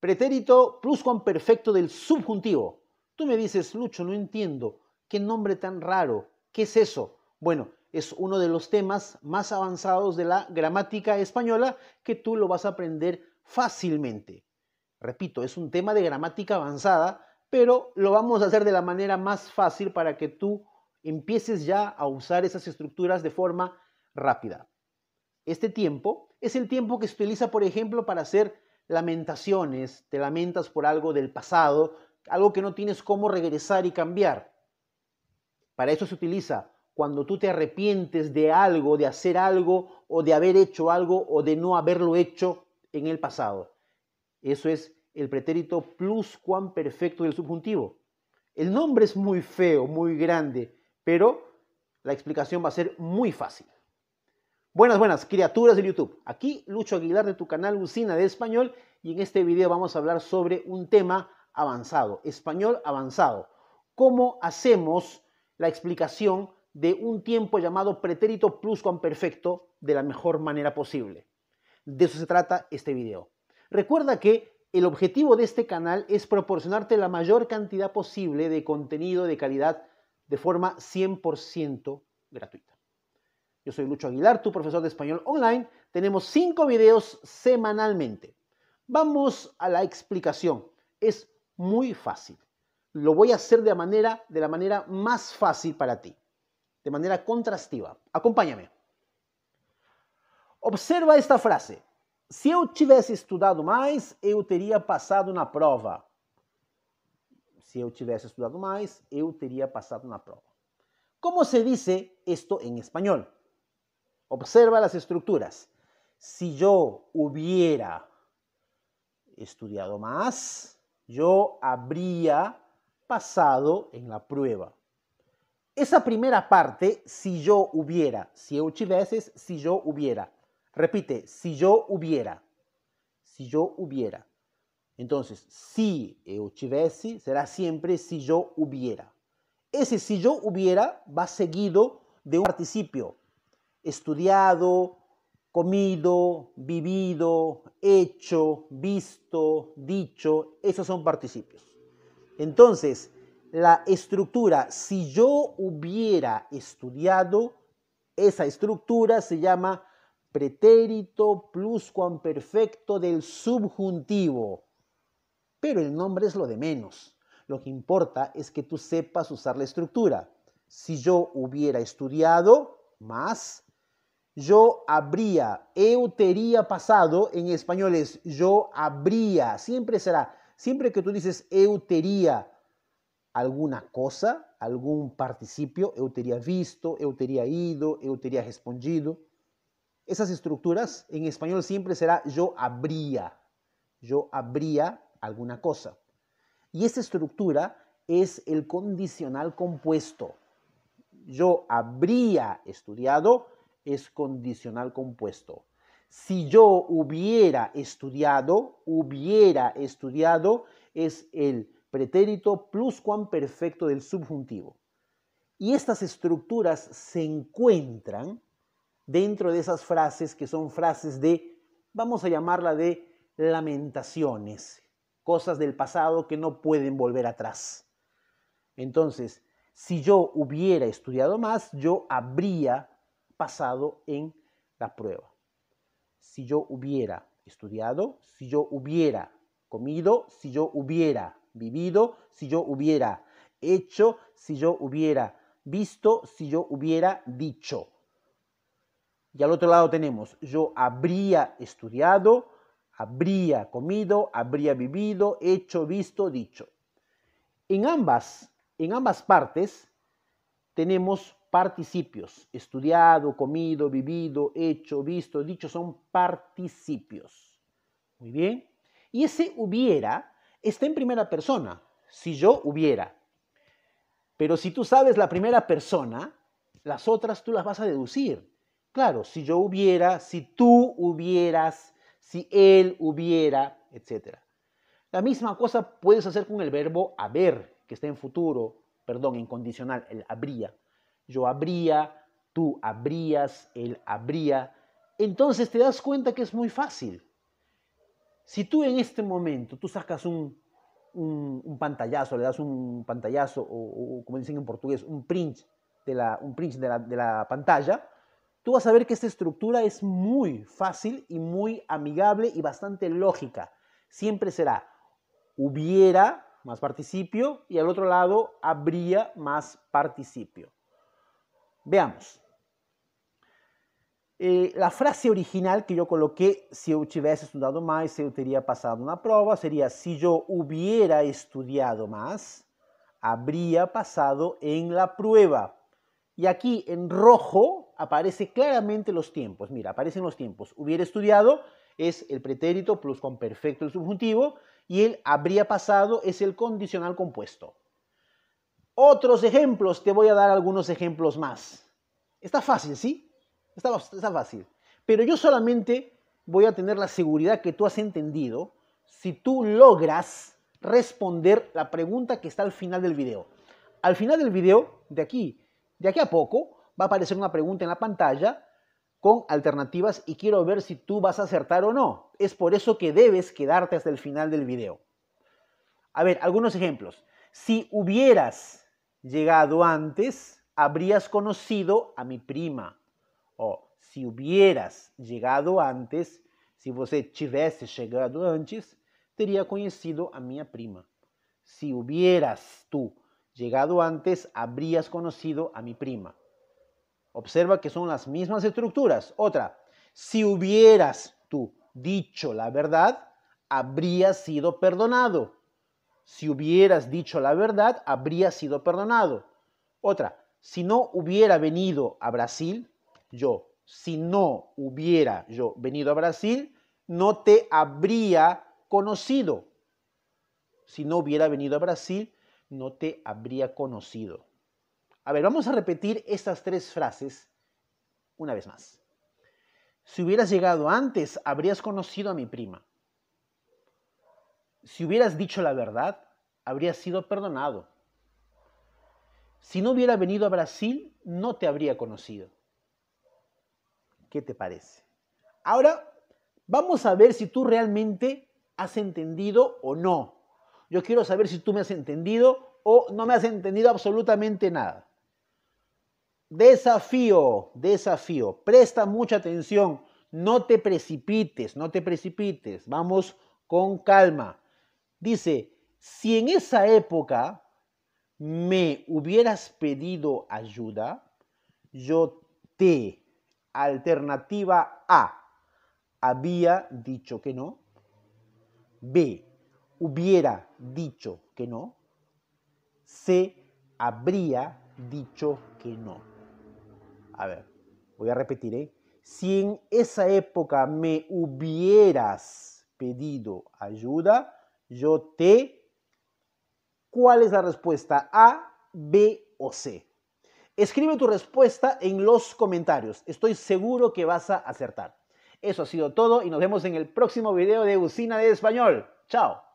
Pretérito pluscuamperfecto del subjuntivo. Tú me dices, Lucho, no entiendo. ¿Qué nombre tan raro? ¿Qué es eso? Bueno, es uno de los temas más avanzados de la gramática española que tú lo vas a aprender fácilmente. Repito, es un tema de gramática avanzada, pero lo vamos a hacer de la manera más fácil para que tú empieces ya a usar esas estructuras de forma rápida. Este tiempo es el tiempo que se utiliza, por ejemplo, para hacer lamentaciones, te lamentas por algo del pasado, algo que no tienes cómo regresar y cambiar. Para eso se utiliza cuando tú te arrepientes de algo, de hacer algo o de haber hecho algo o de no haberlo hecho en el pasado. Eso es el pretérito plus cuán perfecto del subjuntivo. El nombre es muy feo, muy grande, pero la explicación va a ser muy fácil. Buenas, buenas, criaturas de YouTube. Aquí Lucho Aguilar de tu canal Lucina de Español y en este video vamos a hablar sobre un tema avanzado, español avanzado. ¿Cómo hacemos la explicación de un tiempo llamado pretérito pluscuamperfecto de la mejor manera posible? De eso se trata este video. Recuerda que el objetivo de este canal es proporcionarte la mayor cantidad posible de contenido de calidad de forma 100% gratuita. Yo soy Lucho Aguilar, tu profesor de español online. Tenemos cinco videos semanalmente. Vamos a la explicación. Es muy fácil. Lo voy a hacer de, manera, de la manera más fácil para ti, de manera contrastiva. Acompáñame. Observa esta frase. Si eu tivesse estudiado más, eu teria passado na prova. Si eu tivesse estudiado más, eu teria pasado na prova. ¿Cómo se dice esto en español? Observa las estructuras. Si yo hubiera estudiado más, yo habría pasado en la prueba. Esa primera parte, si yo hubiera, si eu si yo hubiera. Repite, si yo hubiera. Si yo hubiera. Entonces, si eu será siempre si yo hubiera. Ese si yo hubiera va seguido de un participio estudiado, comido, vivido, hecho, visto, dicho, esos son participios. Entonces, la estructura, si yo hubiera estudiado, esa estructura se llama pretérito pluscuamperfecto del subjuntivo. Pero el nombre es lo de menos. Lo que importa es que tú sepas usar la estructura. Si yo hubiera estudiado, más yo habría, eu pasado, en español es yo habría, siempre será, siempre que tú dices eu alguna cosa, algún participio, eu tería visto, eu tería ido, eu tería respondido, esas estructuras en español siempre será yo habría, yo habría alguna cosa. Y esa estructura es el condicional compuesto. Yo habría estudiado, es condicional compuesto. Si yo hubiera estudiado, hubiera estudiado es el pretérito plus perfecto del subjuntivo. Y estas estructuras se encuentran dentro de esas frases que son frases de, vamos a llamarla de lamentaciones, cosas del pasado que no pueden volver atrás. Entonces, si yo hubiera estudiado más, yo habría pasado en la prueba. Si yo hubiera estudiado, si yo hubiera comido, si yo hubiera vivido, si yo hubiera hecho, si yo hubiera visto, si yo hubiera dicho. Y al otro lado tenemos, yo habría estudiado, habría comido, habría vivido, hecho, visto, dicho. En ambas, en ambas partes tenemos participios. Estudiado, comido, vivido, hecho, visto, dicho son participios. Muy bien. Y ese hubiera está en primera persona. Si yo hubiera. Pero si tú sabes la primera persona, las otras tú las vas a deducir. Claro, si yo hubiera, si tú hubieras, si él hubiera, etc. La misma cosa puedes hacer con el verbo haber, que está en futuro, perdón, en condicional, el habría yo abría, tú abrías, él abría. entonces te das cuenta que es muy fácil. Si tú en este momento, tú sacas un, un, un pantallazo, le das un pantallazo, o, como dicen en portugués, un print de la, un print de la, de la pantalla, tú vas a ver que esta estructura es muy fácil y muy amigable y bastante lógica. Siempre será hubiera más participio y al otro lado habría más participio. Veamos. Eh, la frase original que yo coloqué, si yo estudiado más se yo pasado pasado una prueba, sería si yo hubiera estudiado más, habría pasado en la prueba. Y aquí en rojo aparece claramente los tiempos. Mira, aparecen los tiempos. Hubiera estudiado es el pretérito plus con perfecto el subjuntivo y el habría pasado es el condicional compuesto. Otros ejemplos, te voy a dar algunos ejemplos más. Está fácil, ¿sí? Está, está fácil. Pero yo solamente voy a tener la seguridad que tú has entendido si tú logras responder la pregunta que está al final del video. Al final del video, de aquí, de aquí a poco, va a aparecer una pregunta en la pantalla con alternativas y quiero ver si tú vas a acertar o no. Es por eso que debes quedarte hasta el final del video. A ver, algunos ejemplos. Si hubieras llegado antes, habrías conocido a mi prima. O si hubieras llegado antes, si você tivesse llegado antes, teria conocido a mi prima. si hubieras tú llegado antes, habrías conocido a mi prima. Observa que son las mismas estructuras. Otra, si hubieras tú dicho la verdad, habrías sido perdonado si hubieras dicho la verdad, habría sido perdonado. Otra, si no hubiera venido a Brasil, yo, si no hubiera yo venido a Brasil, no te habría conocido. Si no hubiera venido a Brasil, no te habría conocido. A ver, vamos a repetir estas tres frases una vez más. Si hubieras llegado antes, habrías conocido a mi prima. Si hubieras dicho la verdad, habrías sido perdonado. Si no hubiera venido a Brasil, no te habría conocido. ¿Qué te parece? Ahora, vamos a ver si tú realmente has entendido o no. Yo quiero saber si tú me has entendido o no me has entendido absolutamente nada. Desafío, desafío. Presta mucha atención. No te precipites, no te precipites. Vamos con calma. Dice, si en esa época me hubieras pedido ayuda, yo te, alternativa A, había dicho que no. B, hubiera dicho que no. C, habría dicho que no. A ver, voy a repetir, ¿eh? Si en esa época me hubieras pedido ayuda, yo te. ¿Cuál es la respuesta? A, B o C. Escribe tu respuesta en los comentarios. Estoy seguro que vas a acertar. Eso ha sido todo y nos vemos en el próximo video de Usina de Español. Chao.